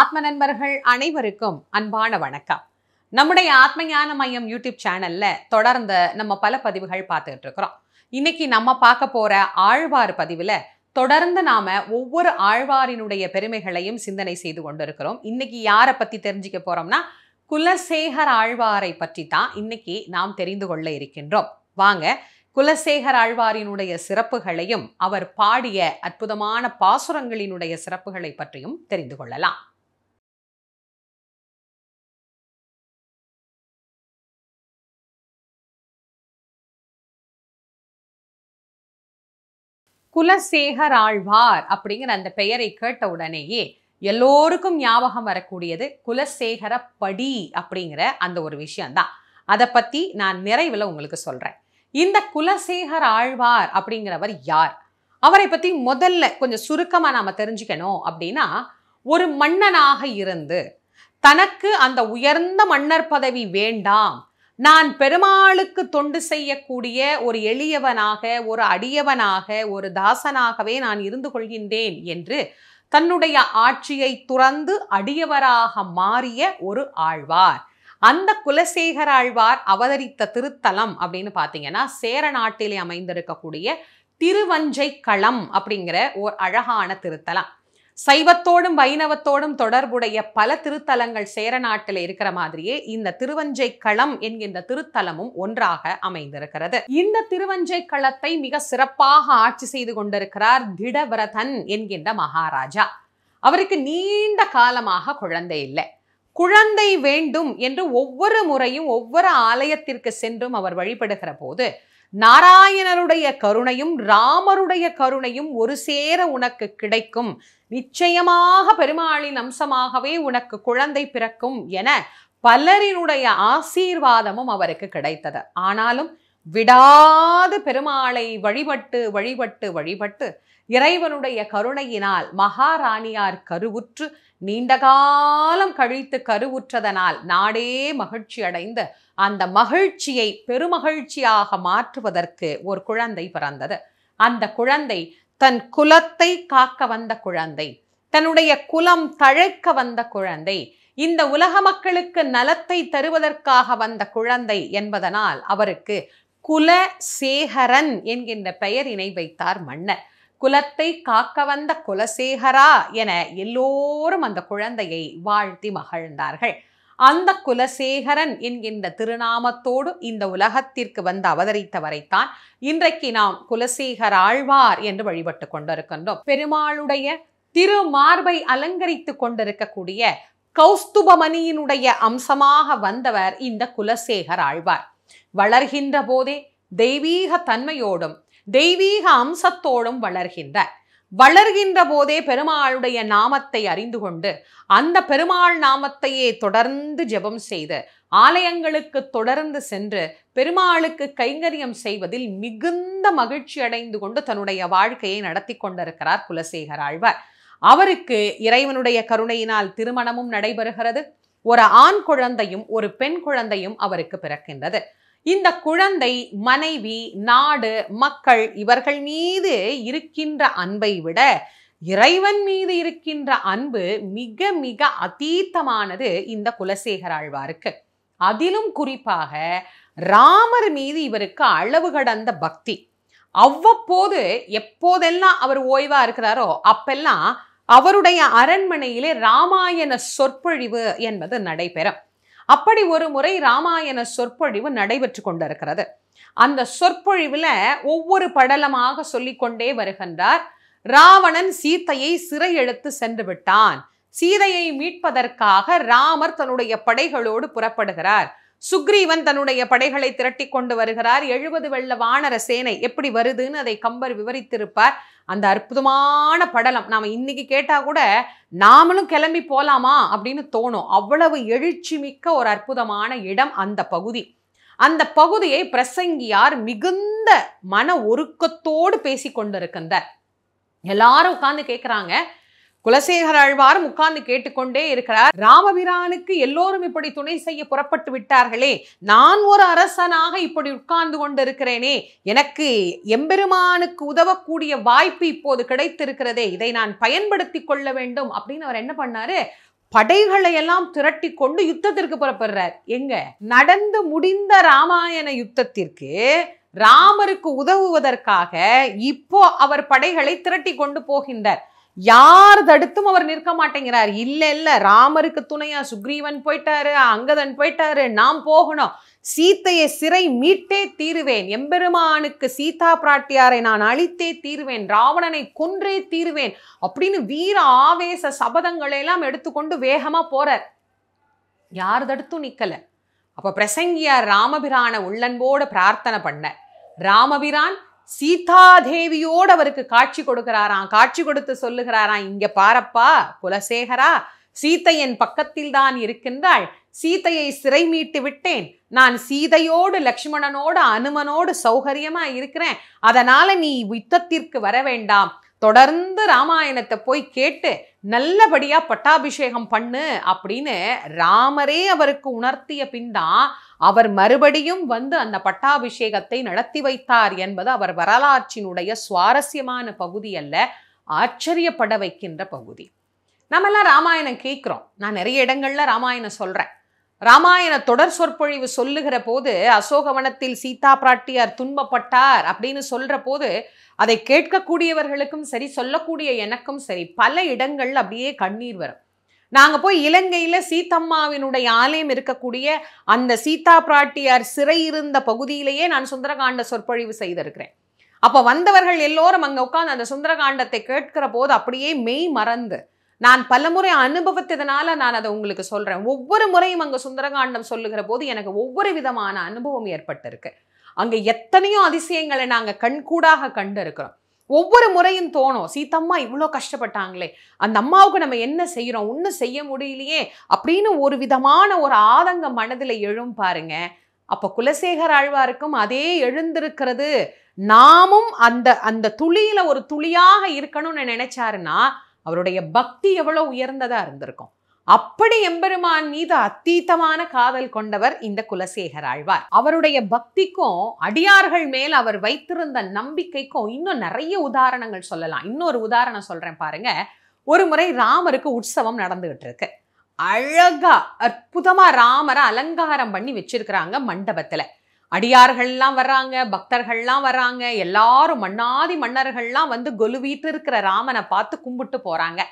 ஆத்ம நண்பர்கள் அனைவருக்கும் அன்பான வணக்கம் நம்முடைய ஆத்ம ஞான மையம் யூடியூப் சேனல்ல தொடர்ந்து நம்ம பல பதிவுகள் பார்த்துட்டு இருக்கிறோம் இன்னைக்கு நம்ம பார்க்க போற ஆழ்வார் பதிவுல தொடர்ந்து நாம ஒவ்வொரு ஆழ்வாரினுடைய பெருமைகளையும் சிந்தனை செய்து கொண்டிருக்கிறோம் இன்னைக்கு யாரை பத்தி தெரிஞ்சுக்க போறோம்னா குலசேகர் ஆழ்வாரை பற்றி தான் இன்னைக்கு நாம் தெரிந்து கொள்ள இருக்கின்றோம் வாங்க குலசேகர் ஆழ்வாரினுடைய சிறப்புகளையும் அவர் பாடிய அற்புதமான பாசுரங்களினுடைய சிறப்புகளை பற்றியும் தெரிந்து கொள்ளலாம் குலசேகர் ஆழ்வார் அப்படிங்கிற அந்த பெயரை கேட்ட உடனேயே எல்லோருக்கும் ஞாபகம் வரக்கூடியது குலசேகர படி அப்படிங்கிற அந்த ஒரு விஷயம்தான் அதை பற்றி நான் நிறைவில் உங்களுக்கு சொல்கிறேன் இந்த குலசேகர் ஆழ்வார் அப்படிங்கிறவர் யார் அவரை பற்றி முதல்ல கொஞ்சம் சுருக்கமாக நாம் தெரிஞ்சுக்கணும் அப்படின்னா ஒரு மன்னனாக இருந்து தனக்கு அந்த உயர்ந்த மன்னர் பதவி வேண்டாம் நான் பெருமாளுக்கு தொண்டு செய்யக்கூடிய ஒரு எளியவனாக ஒரு அடியவனாக ஒரு தாசனாகவே நான் இருந்து கொள்கின்றேன் என்று தன்னுடைய ஆட்சியை துறந்து அடியவராக மாறிய ஒரு ஆழ்வார் அந்த குலசேகர ஆழ்வார் அவதரித்த திருத்தலம் அப்படின்னு பார்த்தீங்கன்னா சேர நாட்டிலே அமைந்திருக்கக்கூடிய திருவஞ்சை களம் அப்படிங்கிற ஓர் அழகான திருத்தலம் சைவத்தோடும் வைணவத்தோடும் தொடர்புடைய பல திருத்தலங்கள் சேர நாட்டில் இருக்கிற மாதிரியே இந்த திருவஞ்சை களம் என்கின்ற திருத்தலமும் ஒன்றாக அமைந்திருக்கிறது இந்த திருவஞ்சை களத்தை மிக சிறப்பாக ஆட்சி செய்து கொண்டிருக்கிறார் திடவிரதன் என்கின்ற மகாராஜா அவருக்கு நீண்ட காலமாக குழந்தை இல்லை குழந்தை வேண்டும் என்று ஒவ்வொரு முறையும் ஒவ்வொரு ஆலயத்திற்கு சென்றும் அவர் வழிபடுகிற போது நாராயணருடைய கருணையும் ராமருடைய கருணையும் ஒரு சேர உனக்கு கிடைக்கும் நிச்சயமாக பெருமாளின் அம்சமாகவே உனக்கு குழந்தை பிறக்கும் என பலரினுடைய ஆசீர்வாதமும் அவருக்கு கிடைத்தது ஆனாலும் விடாது பெருமாளை வழிபட்டு வழிபட்டு வழிபட்டு இறைவனுடைய கருணையினால் மகாராணியார் கருவுற்று நீண்ட காலம் கழித்து கருவுற்றதனால் நாடே மகிழ்ச்சி அடைந்த அந்த மகிழ்ச்சியை பெருமகிழ்ச்சியாக மாற்றுவதற்கு ஒரு குழந்தை பிறந்தது அந்த குழந்தை தன் குலத்தை காக்க வந்த குழந்தை தன்னுடைய குலம் தழைக்க வந்த குழந்தை இந்த உலக மக்களுக்கு நலத்தை தருவதற்காக வந்த குழந்தை என்பதனால் அவருக்கு குல சேகரன் என்கின்ற பெயரினை வைத்தார் மன்னர் குலத்தை காக்க வந்த குலசேகரா என எல்லோரும் அந்த குழந்தையை வாழ்த்தி மகிழ்ந்தார்கள் அந்த குலசேகரன் என்கின்ற திருநாமத்தோடு இந்த உலகத்திற்கு வந்து அவதரித்தவரைத்தான் இன்றைக்கு நாம் குலசேகர் ஆழ்வார் என்று வழிபட்டு கொண்டிருக்கின்றோம் பெருமாளுடைய திருமார்பை அலங்கரித்து கொண்டிருக்கக்கூடிய கௌஸ்துபமணியினுடைய அம்சமாக வந்தவர் இந்த குலசேகர் ஆழ்வார் வளர்கின்ற போதே தெய்வீக தன்மையோடும் தெய்வீக அம்சத்தோடும் வளர்கின்ற வளர்கின்ற போதே பெருமாளுடைய நாமத்தை அறிந்து கொண்டு அந்த பெருமாள் நாமத்தையே தொடர்ந்து ஜெபம் செய்து ஆலயங்களுக்கு தொடர்ந்து சென்று பெருமாளுக்கு கைங்கரியம் செய்வதில் மிகுந்த மகிழ்ச்சி அடைந்து கொண்டு தன்னுடைய வாழ்க்கையை நடத்தி கொண்டிருக்கிறார் குலசேகர் ஆழ்வார் அவருக்கு இறைவனுடைய கருணையினால் திருமணமும் நடைபெறுகிறது ஒரு ஆண் குழந்தையும் ஒரு பெண் குழந்தையும் அவருக்கு பிறக்கின்றது இந்த குழந்தை மனைவி நாடு மக்கள் இவர்கள் மீது இருக்கின்ற அன்பை விட இறைவன் மீது இருக்கின்ற அன்பு மிக மிக அதீத்தமானது இந்த ஆழ்வாருக்கு அதிலும் குறிப்பாக ராமர் மீது இவருக்கு அளவு கடந்த பக்தி அவ்வப்போது எப்போதெல்லாம் அவர் ஓய்வா இருக்கிறாரோ அப்பெல்லாம் அவருடைய அரண்மனையிலே ராமாயண சொற்பொழிவு என்பது நடைபெறும் அப்படி ஒரு முறை ராமாயண சொற்பொழிவு நடைபெற்று கொண்டிருக்கிறது அந்த சொற்பொழிவில் ஒவ்வொரு படலமாக சொல்லிக்கொண்டே வருகின்றார் ராவணன் சீத்தையை சிறையெழுத்து சென்று விட்டான் சீதையை மீட்பதற்காக ராமர் தன்னுடைய படைகளோடு புறப்படுகிறார் சுக்ரீவன் தன்னுடைய படைகளை திரட்டி கொண்டு வருகிறார் எழுபது வெள்ள வானர சேனை எப்படி வருதுன்னு அதை கம்பர் விவரித்திருப்பார் அந்த அற்புதமான படலம் நாம் இன்றைக்கி கேட்டால் கூட நாமளும் கிளம்பி போகலாமா அப்படின்னு தோணும் அவ்வளவு எழுச்சி மிக்க ஒரு அற்புதமான இடம் அந்த பகுதி அந்த பகுதியை பிரசங்கியார் மிகுந்த மன ஒருக்கத்தோடு பேசி கொண்டிருக்கின்றார் எல்லாரும் உட்காந்து கேட்குறாங்க குலசேகர அழ்வார் உட்கார்ந்து கேட்டுக்கொண்டே இருக்கிறார் ராமபிரானுக்கு எல்லோரும் இப்படி துணை செய்ய புறப்பட்டு விட்டார்களே நான் ஒரு அரசனாக இப்படி உட்கார்ந்து கொண்டிருக்கிறேனே எனக்கு எம்பெருமானுக்கு உதவக்கூடிய வாய்ப்பு இப்போது கிடைத்திருக்கிறதே இதை நான் பயன்படுத்தி கொள்ள வேண்டும் அப்படின்னு அவர் என்ன பண்ணாரு படைகளை எல்லாம் திரட்டி கொண்டு யுத்தத்திற்கு புறப்படுறார் எங்க நடந்து முடிந்த ராமாயண யுத்தத்திற்கு ராமருக்கு உதவுவதற்காக இப்போ அவர் படைகளை திரட்டி கொண்டு போகின்றார் யார் தடுத்தும் அவர் நிற்க மாட்டேங்கிறார் இல்லை இல்லை ராமருக்கு துணையா சுக்ரீவன் போயிட்டாரு அங்கதன் போயிட்டாரு நாம் போகணும் சீத்தையை சிறை மீட்டே தீருவேன் எம்பெருமானுக்கு சீதா பிராட்டியாரை நான் அழித்தே தீருவேன் ராவணனை கொன்றே தீருவேன் அப்படின்னு வீர ஆவேச சபதங்களை எல்லாம் எடுத்துக்கொண்டு வேகமாக போறார் யார் தடுத்தும் நிற்கலை அப்போ பிரசங்கியார் ராமபிரான உள்ளன்போடு பிரார்த்தனை பண்ண ராமபிரான் சீதாதேவியோடு அவருக்கு காட்சி கொடுக்கிறாராம் காட்சி கொடுத்து சொல்லுகிறாராம் இங்க பாரப்பா குலசேகரா சீதையின் பக்கத்தில் தான் இருக்கின்றாள் சீதையை சிறை மீட்டு விட்டேன் நான் சீதையோடு லக்ஷ்மணனோடு அனுமனோடு சௌகரியமா இருக்கிறேன் அதனால நீ யுத்தத்திற்கு வர வேண்டாம் தொடர்ந்து ராமாயணத்தை போய் கேட்டு நல்லபடியாக பட்டாபிஷேகம் பண்ணு அப்படின்னு ராமரே அவருக்கு உணர்த்திய பின்தான் அவர் மறுபடியும் வந்து அந்த பட்டாபிஷேகத்தை நடத்தி வைத்தார் என்பது அவர் வரலாற்றினுடைய சுவாரஸ்யமான பகுதி அல்ல ஆச்சரியப்பட வைக்கின்ற பகுதி நம்மெல்லாம் ராமாயணம் கேட்குறோம் நான் நிறைய இடங்கள்ல ராமாயணம் சொல்கிறேன் ராமாயண தொடர் சொற்பொழிவு சொல்லுகிற போது அசோகவனத்தில் சீதா பிராட்டியார் துன்பப்பட்டார் அப்படின்னு சொல்ற போது அதை கேட்கக்கூடியவர்களுக்கும் சரி சொல்லக்கூடிய எனக்கும் சரி பல இடங்கள் அப்படியே கண்ணீர் வரும் நாங்கள் போய் இலங்கையில் சீத்தம்மாவினுடைய ஆலயம் இருக்கக்கூடிய அந்த சீதா பிராட்டியார் சிறை இருந்த பகுதியிலேயே நான் சுந்தரகாண்ட சொற்பொழிவு செய்திருக்கிறேன் அப்போ வந்தவர்கள் எல்லோரும் அங்கே உட்காந்து அந்த சுந்தரகாண்டத்தை கேட்கிற போது அப்படியே மெய் மறந்து நான் பல முறை அனுபவித்ததுனால நான் அதை உங்களுக்கு சொல்கிறேன் ஒவ்வொரு முறையும் அங்கே சுந்தரகாண்டம் சொல்லுகிற போது எனக்கு ஒவ்வொரு விதமான அனுபவம் ஏற்பட்டிருக்கு அங்கே எத்தனையோ அதிசயங்களை நாங்கள் கண்கூடாக கண்டிருக்கிறோம் ஒவ்வொரு முறையும் தோணும் சீத்தம்மா இவ்வளோ கஷ்டப்பட்டாங்களே அந்த அம்மாவுக்கு நம்ம என்ன செய்கிறோம் ஒன்றும் செய்ய முடியலையே அப்படின்னு ஒரு விதமான ஒரு ஆதங்கம் மனதில் எழும் பாருங்க அப்போ குலசேகர் ஆழ்வாருக்கும் அதே எழுந்திருக்கிறது நாமும் அந்த அந்த துளியில ஒரு துளியாக இருக்கணும்னு நினைச்சாருன்னா அவருடைய பக்தி எவ்வளோ உயர்ந்ததாக இருந்திருக்கும் அப்படி எம்பெருமான் மீது அத்தீத்தமான காதல் கொண்டவர் இந்த குலசேகர் ஆழ்வார் அவருடைய பக்திக்கும் அடியார்கள் மேல் அவர் வைத்திருந்த நம்பிக்கைக்கும் இன்னும் நிறைய உதாரணங்கள் சொல்லலாம் இன்னொரு உதாரணம் சொல்றேன் பாருங்க ஒரு முறை ராமருக்கு உற்சவம் நடந்துகிட்டு இருக்கு அழகா அற்புதமா ராமரை அலங்காரம் பண்ணி வச்சிருக்கிறாங்க மண்டபத்துல அடியார்கள்லாம் வர்றாங்க பக்தர்கள்லாம் வர்றாங்க எல்லாரும் மன்னாதி மன்னர்கள்லாம் வந்து கொலுவீட்டு இருக்கிற ராமனை பார்த்து கும்பிட்டு போகிறாங்க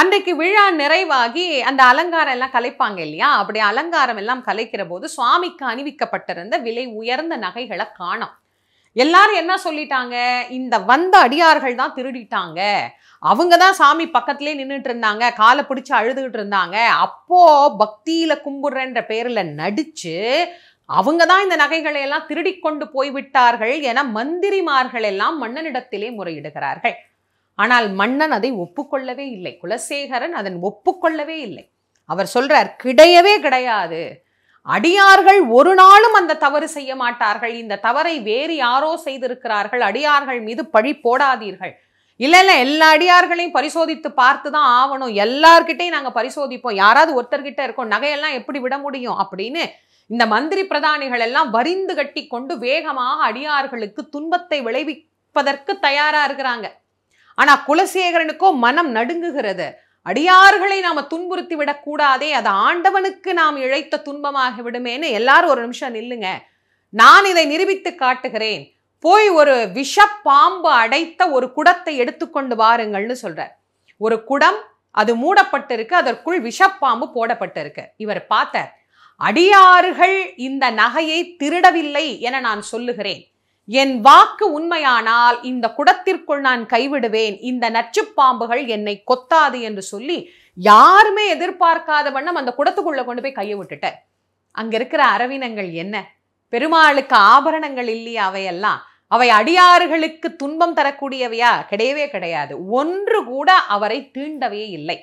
அன்றைக்கு விழா நிறைவாகி அந்த அலங்காரம் எல்லாம் கலைப்பாங்க இல்லையா அப்படி அலங்காரம் எல்லாம் கலைக்கிற போது சுவாமிக்கு அணிவிக்கப்பட்டிருந்த விலை உயர்ந்த நகைகளை காணும் எல்லாரும் என்ன சொல்லிட்டாங்க இந்த வந்த அடியார்கள் தான் திருடிட்டாங்க அவங்க தான் சாமி பக்கத்துலேயே நின்றுட்டு இருந்தாங்க காலை பிடிச்சி அழுதுகிட்டு இருந்தாங்க அப்போ பக்தியில கும்பிடுறேன்ற பேரில் நடிச்சு அவங்க தான் இந்த நகைகளை எல்லாம் திருடி கொண்டு போய்விட்டார்கள் என மந்திரிமார்கள் எல்லாம் மன்னனிடத்திலே முறையிடுகிறார்கள் ஆனால் மன்னன் அதை ஒப்புக்கொள்ளவே இல்லை குலசேகரன் அதன் ஒப்புக்கொள்ளவே இல்லை அவர் சொல்றார் கிடையவே கிடையாது அடியார்கள் ஒரு நாளும் அந்த தவறு செய்ய மாட்டார்கள் இந்த தவறை வேறு யாரோ செய்திருக்கிறார்கள் அடியார்கள் மீது பழி போடாதீர்கள் இல்லை இல்லை எல்லா அடியார்களையும் பரிசோதித்து பார்த்து தான் ஆகணும் எல்லார்கிட்டையும் நாங்கள் பரிசோதிப்போம் யாராவது ஒருத்தர்கிட்ட இருக்கோம் நகையெல்லாம் எப்படி விட முடியும் அப்படின்னு இந்த மந்திரி பிரதானிகள் எல்லாம் வரிந்து கட்டி கொண்டு வேகமாக அடியார்களுக்கு துன்பத்தை விளைவிப்பதற்கு தயாரா இருக்கிறாங்க ஆனா குலசேகரனுக்கோ மனம் நடுங்குகிறது அடியார்களை நாம துன்புறுத்தி விடக்கூடாதே அது ஆண்டவனுக்கு நாம் இழைத்த துன்பமாகி விடுமேன்னு எல்லாரும் ஒரு நிமிஷம் நில்லுங்க நான் இதை நிரூபித்து காட்டுகிறேன் போய் ஒரு விஷ பாம்பு அடைத்த ஒரு குடத்தை எடுத்துக்கொண்டு வாருங்கள்னு சொல்றார் ஒரு குடம் அது மூடப்பட்டிருக்கு அதற்குள் விஷப்பாம்பு போடப்பட்டிருக்கு இவர் பார்த்தார் அடியார்கள் இந்த நகையை திருடவில்லை என நான் சொல்லுகிறேன் என் வாக்கு உண்மையானால் இந்த குடத்திற்குள் நான் கைவிடுவேன் இந்த நச்சுப்பாம்புகள் என்னை கொத்தாது என்று சொல்லி யாருமே எதிர்பார்க்காத வண்ணம் அந்த குடத்துக்குள்ள கொண்டு போய் கையை விட்டுட்ட அங்க இருக்கிற அரவினங்கள் என்ன பெருமாளுக்கு ஆபரணங்கள் இல்லையா அவையெல்லாம் அவை அடியாறுகளுக்கு துன்பம் தரக்கூடியவையா கிடையவே கிடையாது ஒன்று கூட அவரை தீண்டவே இல்லை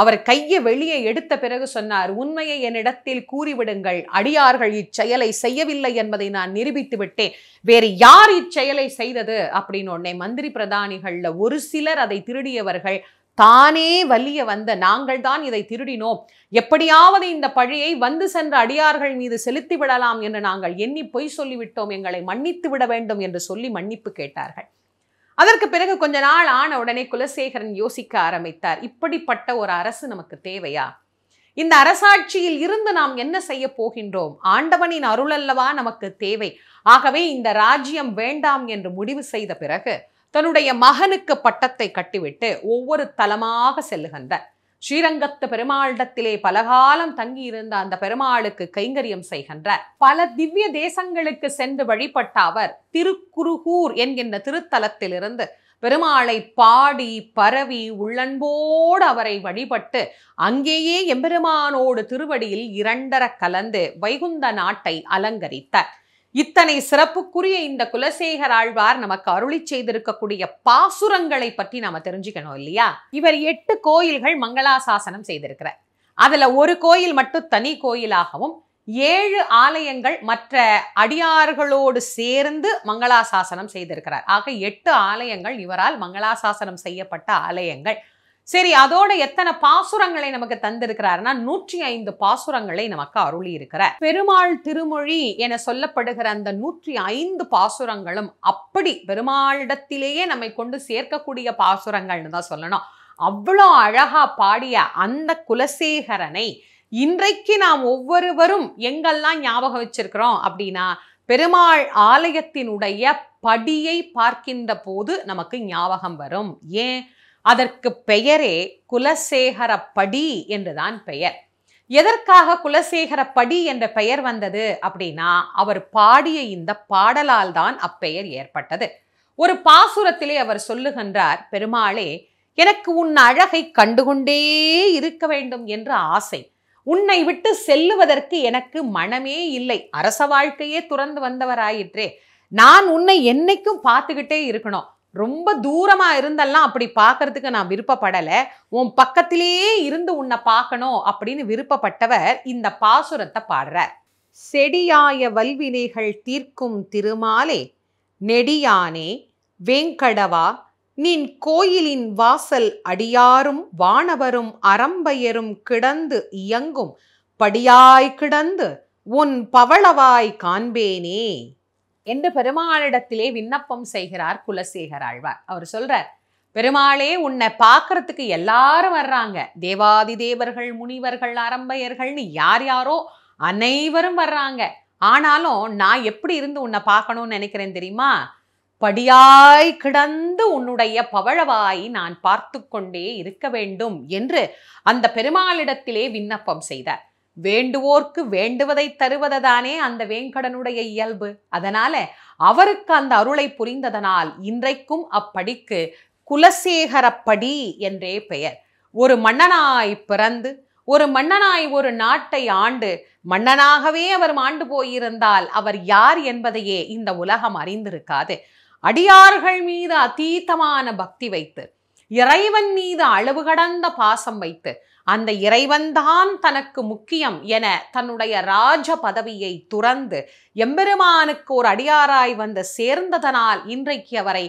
அவர் கையை வெளியே எடுத்த பிறகு சொன்னார் உண்மையை என்னிடத்தில் கூறிவிடுங்கள் அடியார்கள் இச்செயலை செய்யவில்லை என்பதை நான் நிரூபித்து விட்டேன் வேறு யார் இச்செயலை செய்தது அப்படின்னு உடனே மந்திரி பிரதானிகள்ல ஒரு சிலர் அதை திருடியவர்கள் தானே வலிய வந்த நாங்கள் தான் இதை திருடினோம் எப்படியாவது இந்த பழியை வந்து சென்ற அடியார்கள் மீது செலுத்தி விடலாம் என்று நாங்கள் எண்ணி பொய் சொல்லிவிட்டோம் எங்களை மன்னித்து விட வேண்டும் என்று சொல்லி மன்னிப்பு கேட்டார்கள் அதற்கு பிறகு கொஞ்ச நாள் ஆன உடனே குலசேகரன் யோசிக்க ஆரம்பித்தார் இப்படிப்பட்ட ஒரு அரசு நமக்கு தேவையா இந்த அரசாட்சியில் இருந்து நாம் என்ன செய்ய போகின்றோம் ஆண்டவனின் அருள் அல்லவா நமக்கு தேவை ஆகவே இந்த ராஜ்யம் வேண்டாம் என்று முடிவு செய்த பிறகு தன்னுடைய மகனுக்கு பட்டத்தை கட்டிவிட்டு ஒவ்வொரு தலமாக செல்லுகின்றார் ஸ்ரீரங்கத்து பெருமாளிடத்திலே பலகாலம் தங்கியிருந்த அந்த பெருமாளுக்கு கைங்கரியம் செய்கின்றார் பல திவ்ய தேசங்களுக்கு சென்று வழிபட்ட அவர் திருக்குருகூர் என்கின்ற திருத்தலத்திலிருந்து பெருமாளை பாடி பரவி உள்ளன்போடு அவரை வழிபட்டு அங்கேயே எம்பெருமானோடு திருவடியில் இரண்டர கலந்து வைகுந்த நாட்டை அலங்கரித்தார் இத்தனை சிறப்புக்குரிய இந்த குலசேகர் ஆழ்வார் நமக்கு அருளி செய்திருக்கக்கூடிய பாசுரங்களை பற்றி நாம தெரிஞ்சுக்கணும் இல்லையா இவர் எட்டு கோயில்கள் மங்களாசாசனம் செய்திருக்கிறார் அதுல ஒரு கோயில் மட்டும் தனி கோயிலாகவும் ஏழு ஆலயங்கள் மற்ற அடியார்களோடு சேர்ந்து மங்களாசாசனம் செய்திருக்கிறார் ஆக எட்டு ஆலயங்கள் இவரால் மங்களாசாசனம் செய்யப்பட்ட ஆலயங்கள் சரி அதோட எத்தனை பாசுரங்களை நமக்கு தந்திருக்கிறாருன்னா நூற்றி ஐந்து பாசுரங்களை நமக்கு அருளி இருக்கிறார் பெருமாள் திருமொழி என சொல்லப்படுகிற அந்த நூற்றி ஐந்து பாசுரங்களும் அப்படி பெருமாளிடத்திலேயே நம்மை கொண்டு சேர்க்கக்கூடிய பாசுரங்கள்னு தான் சொல்லணும் அவ்வளோ அழகா பாடிய அந்த குலசேகரனை இன்றைக்கு நாம் ஒவ்வொருவரும் எங்கெல்லாம் ஞாபகம் வச்சிருக்கிறோம் அப்படின்னா பெருமாள் ஆலயத்தினுடைய படியை பார்க்கின்ற போது நமக்கு ஞாபகம் வரும் ஏன் அதற்கு பெயரே குலசேகரப்படி என்றுதான் பெயர் எதற்காக குலசேகரப்படி என்ற பெயர் வந்தது அப்படின்னா அவர் பாடிய இந்த பாடலால் தான் அப்பெயர் ஏற்பட்டது ஒரு பாசுரத்திலே அவர் சொல்லுகின்றார் பெருமாளே எனக்கு உன் அழகை கண்டுகொண்டே இருக்க வேண்டும் என்று ஆசை உன்னை விட்டு செல்லுவதற்கு எனக்கு மனமே இல்லை அரச வாழ்க்கையே துறந்து வந்தவராயிற்றே நான் உன்னை என்னைக்கும் பார்த்துக்கிட்டே இருக்கணும் ரொம்ப தூரமாக இருந்தெல்லாம் அப்படி பார்க்கறதுக்கு நான் விருப்பப்படலை உன் பக்கத்திலேயே இருந்து உன்னை பார்க்கணும் அப்படின்னு விருப்பப்பட்டவர் இந்த பாசுரத்தை பாடுறார் செடியாய வல்வினைகள் தீர்க்கும் திருமாலே நெடியானே வேங்கடவா நின் கோயிலின் வாசல் அடியாரும் வானவரும் அறம்பையரும் கிடந்து இயங்கும் படியாய் கிடந்து உன் பவளவாய் காண்பேனே என்று பெருமாளிடத்திலே விண்ணப்பம் செய்கிறார் குலசேகர் ஆழ்வார் அவர் சொல்றார் பெருமாளே உன்னை பார்க்கறதுக்கு எல்லாரும் வர்றாங்க தேவாதி தேவர்கள் முனிவர்கள் அரம்பையர்கள்னு யார் யாரோ அனைவரும் வர்றாங்க ஆனாலும் நான் எப்படி இருந்து உன்னை பார்க்கணும்னு நினைக்கிறேன் தெரியுமா படியாய் கிடந்து உன்னுடைய பவழவாய் நான் பார்த்து கொண்டே இருக்க வேண்டும் என்று அந்த பெருமாளிடத்திலே விண்ணப்பம் செய்தார் வேண்டுவோர்க்கு வேண்டுவதை தருவதுதானே அந்த வேங்கடனுடைய இயல்பு அதனால அவருக்கு அந்த அருளை புரிந்ததனால் இன்றைக்கும் அப்படிக்கு குலசேகரப்படி என்றே பெயர் ஒரு மன்னனாய் பிறந்து ஒரு மன்னனாய் ஒரு நாட்டை ஆண்டு மன்னனாகவே அவர் ஆண்டு போயிருந்தால் அவர் யார் என்பதையே இந்த உலகம் அறிந்திருக்காது அடியார்கள் மீது அதீதமான பக்தி வைத்து இறைவன் மீது அளவு கடந்த பாசம் வைத்து அந்த இறைவன்தான் தனக்கு முக்கியம் என தன்னுடைய ராஜ பதவியை துறந்து எம்பெருமானுக்கு ஒரு அடியாராய் வந்து சேர்ந்ததனால் இன்றைக்கு அவரை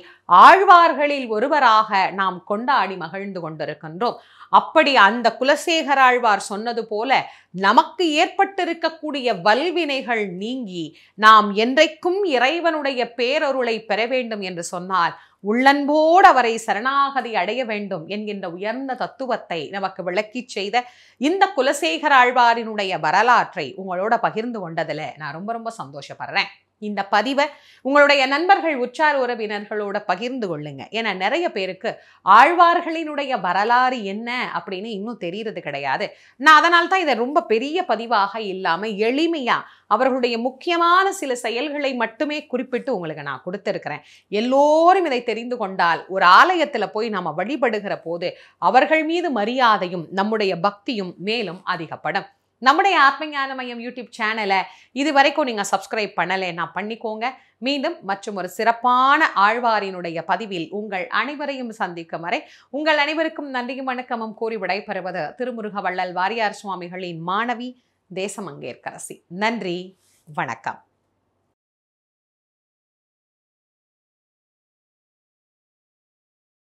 ஆழ்வார்களில் ஒருவராக நாம் கொண்டாடி மகிழ்ந்து கொண்டிருக்கின்றோம் அப்படி அந்த குலசேகராழ்வார் சொன்னது போல நமக்கு ஏற்பட்டிருக்கக்கூடிய வல்வினைகள் நீங்கி நாம் என்றைக்கும் இறைவனுடைய பேரொருளை பெற வேண்டும் என்று சொன்னால் உள்ளன்போடு அவரை சரணாகதி அடைய வேண்டும் என்கின்ற உயர்ந்த தத்துவத்தை நமக்கு விளக்கிச் செய்த இந்த குலசேகராழ்வாரினுடைய வரலாற்றை உங்களோட பகிர்ந்து கொண்டதில் நான் ரொம்ப ரொம்ப சந்தோஷப்படுறேன் இந்த பதிவை உங்களுடைய நண்பர்கள் உற்றார் உறவினர்களோட பகிர்ந்து கொள்ளுங்க ஏன்னா நிறைய பேருக்கு ஆழ்வார்களினுடைய வரலாறு என்ன அப்படின்னு இன்னும் தெரியறது கிடையாது நான் அதனால தான் இதை ரொம்ப பெரிய பதிவாக இல்லாமல் எளிமையாக அவர்களுடைய முக்கியமான சில செயல்களை மட்டுமே குறிப்பிட்டு உங்களுக்கு நான் கொடுத்துருக்கிறேன் எல்லோரும் இதை தெரிந்து கொண்டால் ஒரு ஆலயத்தில் போய் நாம் வழிபடுகிற போது அவர்கள் மீது மரியாதையும் நம்முடைய பக்தியும் மேலும் அதிகப்படும் நம்முடைய ஆத்மஞான மையம் யூடியூப் சேனலை இது வரைக்கும் நீங்கள் சப்ஸ்கிரைப் பண்ணலைன்னா பண்ணிக்கோங்க மீண்டும் மற்றும் ஒரு சிறப்பான ஆழ்வாரினுடைய பதிவில் உங்கள் அனைவரையும் சந்திக்கும் வரை உங்கள் அனைவருக்கும் நன்றியும் வணக்கமும் கூறி விடைபெறுவது திருமுருக வள்ளல் வாரியார் சுவாமிகளின் மாணவி தேசமங்கேற்கரசி நன்றி வணக்கம்